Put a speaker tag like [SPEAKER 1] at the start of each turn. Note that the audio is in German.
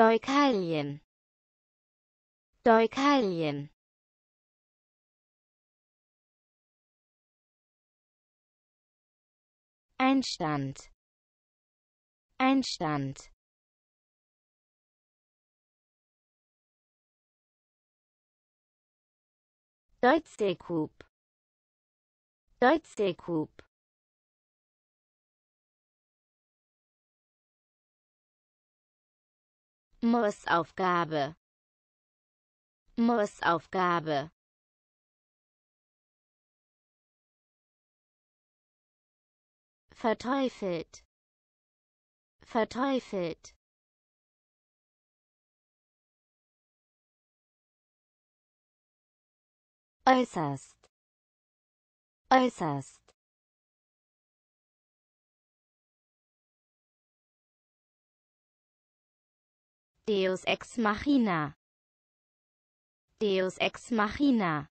[SPEAKER 1] Deukalien Deukalien Einstand Einstand Deutsche Coop Deutsche Coop Morsaufgabe Morsaufgabe Verteufelt Verteufelt äußerst äußerst Deus ex machina. Deus ex machina.